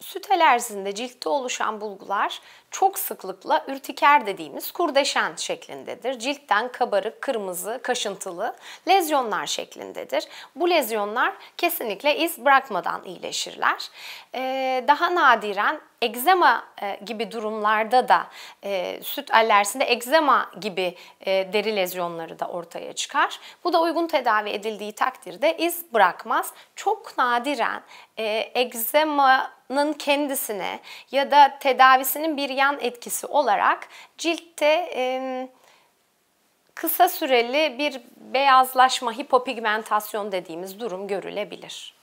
süt alerjisinde ciltte oluşan bulgular çok sıklıkla ürtiker dediğimiz kurdeşen şeklindedir. Ciltten kabarık, kırmızı, kaşıntılı lezyonlar şeklindedir. Bu lezyonlar kesinlikle iz bırakmadan iyileşirler. Ee, daha nadiren egzema e, gibi durumlarda da e, süt alerjisinde egzema gibi e, deri lezyonları da ortaya çıkar. Bu da uygun tedavi edildiği takdirde iz bırakmaz. Çok nadiren e, egzema hastanın kendisine ya da tedavisinin bir yan etkisi olarak ciltte e, kısa süreli bir beyazlaşma, hipopigmentasyon dediğimiz durum görülebilir.